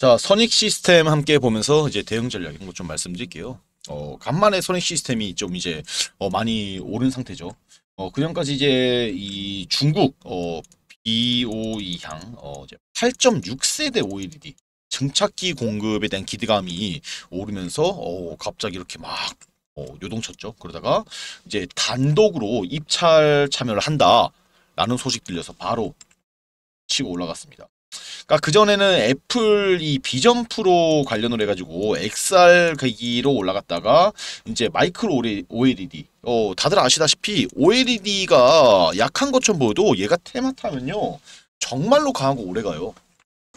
자, 선익 시스템 함께 보면서 이제 대응 전략 이런 것좀 말씀드릴게요. 어, 간만에 선익 시스템이 좀 이제 어, 많이 오른 상태죠. 어, 그전까지 이제 이 중국 어, BOE 향 어, 이제 8.6세대 OLED 증착기 공급에 대한 기대감이 오르면서 어, 갑자기 이렇게 막 어, 요동쳤죠. 그러다가 이제 단독으로 입찰 참여를 한다라는 소식 들려서 바로 치고 올라갔습니다. 그러니까 그 전에는 애플 이 비전 프로 관련으로 해가지고 XR 계기로 올라갔다가 이제 마이크로 OLED 어 다들 아시다시피 OLED가 약한 것처럼 보여도 얘가 테마 타면요 정말로 강하고 오래가요.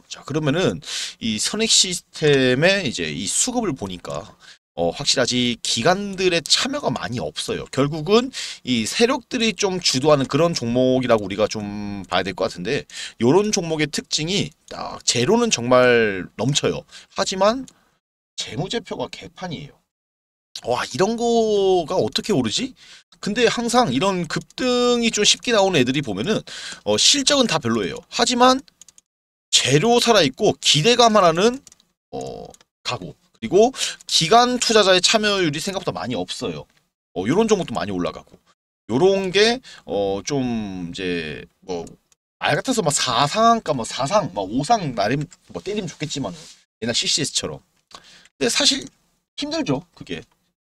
자 그러면은 이 선핵 시스템의 이제 이 수급을 보니까 어, 확실하지 기관들의 참여가 많이 없어요. 결국은 이 세력들이 좀 주도하는 그런 종목이라고 우리가 좀 봐야 될 것 같은데 이런 종목의 특징이 딱 아, 제로는 정말 넘쳐요. 하지만 재무제표가 개판이에요. 와 이런 거가 어떻게 오르지? 근데 항상 이런 급등이 좀 쉽게 나오는 애들이 보면은 어, 실적은 다 별로예요. 하지만 재료 살아있고 기대감 하나는 어, 가고 그리고 기간 투자자의 참여율이 생각보다 많이 없어요. 어, 이런 종목도 많이 올라가고 요런 게 어 좀 이제 뭐 알 같아서 막 4상한가 뭐 4상 막 5상 나름 뭐 때리면 좋겠지만 옛날 CCS처럼 근데 사실 힘들죠 그게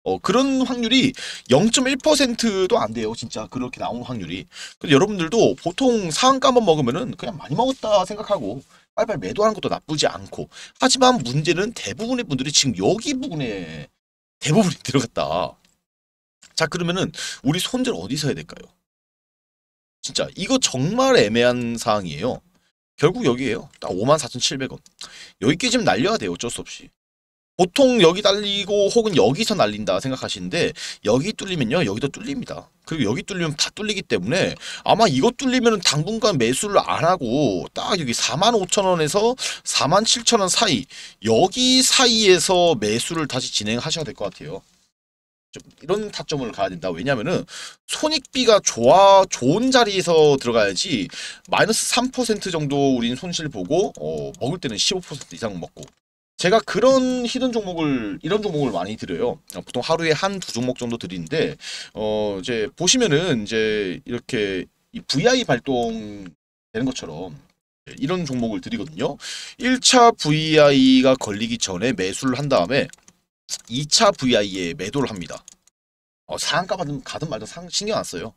어 그런 확률이 0.1%도 안 돼요 진짜 그렇게 나온 확률이 근데 여러분들도 보통 상한가 만 먹으면은 그냥 많이 먹었다 생각하고 빨리빨리 매도하는 것도 나쁘지 않고 하지만 문제는 대부분의 분들이 지금 여기 부분에 대부분이 들어갔다. 자 그러면은 우리 손절 어디서 해야 될까요? 진짜 이거 정말 애매한 사항이에요. 결국 여기에요. 딱 54,700원. 여기까지 좀 날려야 돼요. 어쩔 수 없이. 보통 여기 달리고 혹은 여기서 날린다 생각하시는데 여기 뚫리면요 여기도 뚫립니다 그리고 여기 뚫리면 다 뚫리기 때문에 아마 이거 뚫리면 당분간 매수를 안 하고 딱 여기 45,000원에서 47,000원 사이 여기 사이에서 매수를 다시 진행하셔야 될 것 같아요 좀 이런 타점을 가야 된다. 왜냐면은 손익비가 좋아 좋은 자리에서 들어가야지 마이너스 3% 정도 우린 손실 보고 어, 먹을 때는 15% 이상 먹고 제가 그런 히든 종목을 이런 종목을 많이 드려요. 어, 보통 하루에 한 두 종목 정도 드리는데 어 이제 보시면은 이제 이렇게 이 VI 발동 되는 것처럼 네, 이런 종목을 드리거든요. 1차 VI가 걸리기 전에 매수를 한 다음에 2차 VI에 매도를 합니다. 어, 상한가 받은 가든 말든 상, 신경 안 써요.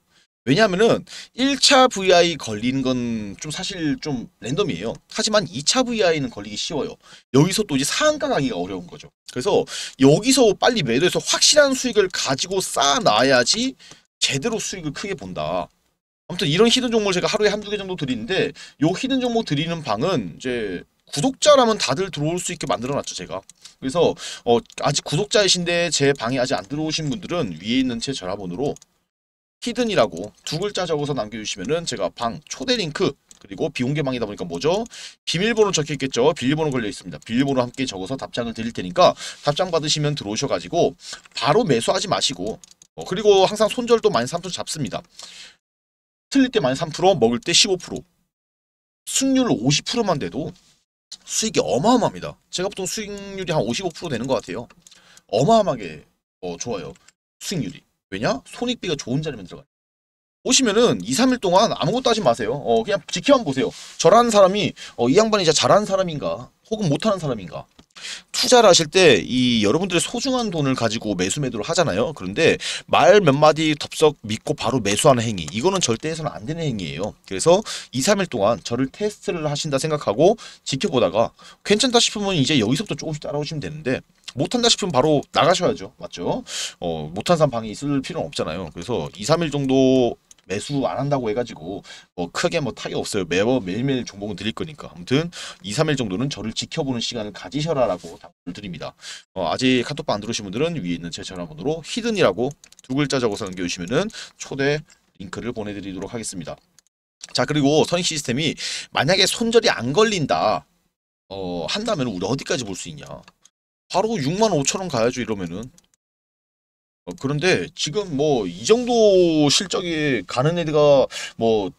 왜냐하면은 1차 VI 걸리는 건 좀 사실 좀 랜덤이에요. 하지만 2차 VI는 걸리기 쉬워요. 여기서 또 이제 상한가 가기가 어려운 거죠. 그래서 여기서 빨리 매도해서 확실한 수익을 가지고 쌓아놔야지 제대로 수익을 크게 본다. 아무튼 이런 히든 종목을 제가 하루에 한두 개 정도 드리는데 요 히든 종목 드리는 방은 이제 구독자라면 다들 들어올 수 있게 만들어놨죠 제가 그래서 어, 아직 구독자이신데 제 방에 아직 안 들어오신 분들은 위에 있는 제 전화번호로 히든이라고 두 글자 적어서 남겨주시면은 제가 방 초대 링크 그리고 비공개방이다 보니까 뭐죠? 비밀번호 적혀 있겠죠? 비밀번호 걸려 있습니다. 비밀번호 함께 적어서 답장을 드릴 테니까 답장 받으시면 들어오셔가지고 바로 매수하지 마시고 어, 그리고 항상 손절도 많이 3% 잡습니다. 틀릴 때 많이 3% 먹을 때 15%승률 50%만 돼도 수익이 어마어마합니다. 제가 보통 수익률이 한 55% 되는 것 같아요. 어마어마하게 어, 좋아요. 수익률이. 왜냐? 손익비가 좋은 자리면 들어가요. 보시면은 2, 3일 동안 아무것도 하지 마세요. 어, 그냥 지켜만 보세요. 저라는 사람이 어, 이 양반이 진짜 잘하는 사람인가 혹은 못하는 사람인가 투자를 하실 때 이 여러분들의 소중한 돈을 가지고 매수 매도를 하잖아요. 그런데 말 몇 마디 덥석 믿고 바로 매수하는 행위 이거는 절대 해서는 안 되는 행위예요. 그래서 2, 3일 동안 저를 테스트를 하신다 생각하고 지켜보다가 괜찮다 싶으면 이제 여기서부터 조금씩 따라오시면 되는데 못한다 싶으면 바로 나가셔야죠. 맞죠? 어, 못한 사람 방에 있을 필요는 없잖아요. 그래서 2, 3일 정도 매수 안 한다고 해가지고 뭐 크게 뭐 타격 없어요. 매번 매일매일 종목은 드릴 거니까. 아무튼 2, 3일 정도는 저를 지켜보는 시간을 가지셔라라고 답을 드립니다. 어, 아직 카톡방 안 들어오신 분들은 위에 있는 제 전화번호로 히든이라고 두 글자 적어서 남겨주시면 초대 링크를 보내드리도록 하겠습니다. 자 그리고 선익 시스템이 만약에 손절이 안 걸린다 어, 한다면 우리 어디까지 볼 수 있냐? 바로 6만 5천 원 가야죠 이러면은 어, 그런데 지금 뭐 이 정도 실적이 가는 애가 뭐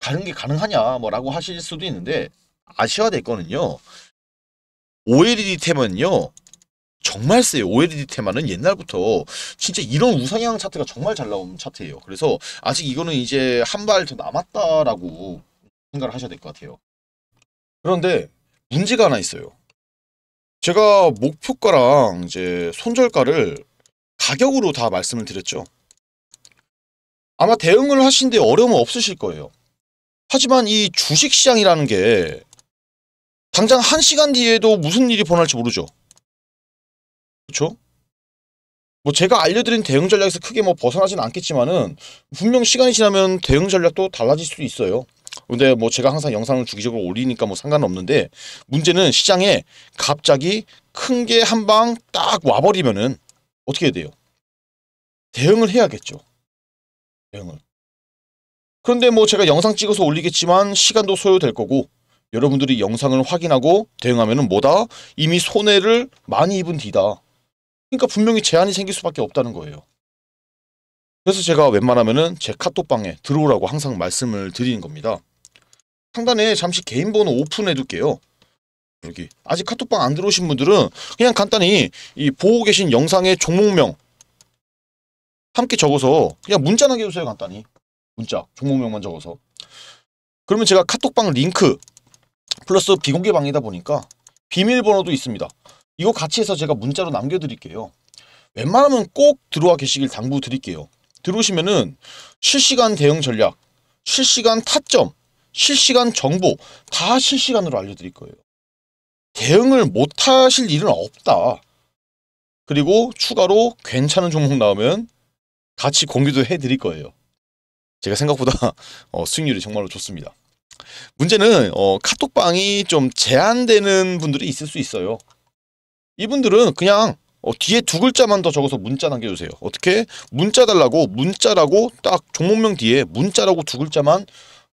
가는 게 가능하냐 뭐라고 하실 수도 있는데 아셔야 될 거는요. OLED 테마는요. 정말 세요. OLED 테마는 옛날부터 진짜 이런 우상향 차트가 정말 잘 나온 차트예요. 그래서 아직 이거는 이제 한 발 더 남았다라고 생각을 하셔야 될 것 같아요. 그런데 문제가 하나 있어요. 제가 목표가랑 이제 손절가를 가격으로 다 말씀을 드렸죠. 아마 대응을 하시는데 어려움은 없으실 거예요. 하지만 이 주식시장이라는 게 당장 한 시간 뒤에도 무슨 일이 벌어날지 모르죠. 그렇죠? 뭐 제가 알려드린 대응 전략에서 크게 뭐 벗어나진 않겠지만은 분명 시간이 지나면 대응 전략도 달라질 수도 있어요. 근데 뭐 제가 항상 영상을 주기적으로 올리니까 뭐 상관없는데 문제는 시장에 갑자기 큰 게 한 방 딱 와버리면은 어떻게 해야 돼요? 대응을 해야겠죠. 대응을. 그런데 뭐 제가 영상 찍어서 올리겠지만 시간도 소요될 거고 여러분들이 영상을 확인하고 대응하면 뭐다? 이미 손해를 많이 입은 뒤다. 그러니까 분명히 제한이 생길 수밖에 없다는 거예요. 그래서 제가 웬만하면 은제 카톡방에 들어오라고 항상 말씀을 드리는 겁니다. 상단에 잠시 개인 번호 오픈해둘게요. 여기 아직 카톡방 안 들어오신 분들은 그냥 간단히 이 보고 계신 영상의 종목명 함께 적어서 그냥 문자 남겨주세요 간단히 문자 종목명만 적어서 그러면 제가 카톡방 링크 플러스 비공개 방이다 보니까 비밀번호도 있습니다 이거 같이 해서 제가 문자로 남겨드릴게요 웬만하면 꼭 들어와 계시길 당부드릴게요 들어오시면은 실시간 대응 전략 실시간 타점 실시간 정보 다 실시간으로 알려드릴 거예요 대응을 못하실 일은 없다. 그리고 추가로 괜찮은 종목 나오면 같이 공유도 해드릴 거예요. 제가 생각보다 어, 수익률이 정말로 좋습니다. 문제는 어, 카톡방이 좀 제한되는 분들이 있을 수 있어요. 이분들은 그냥 어, 뒤에 두 글자만 더 적어서 문자 남겨주세요. 어떻게? 문자 달라고 문자라고 딱 종목명 뒤에 문자라고 두 글자만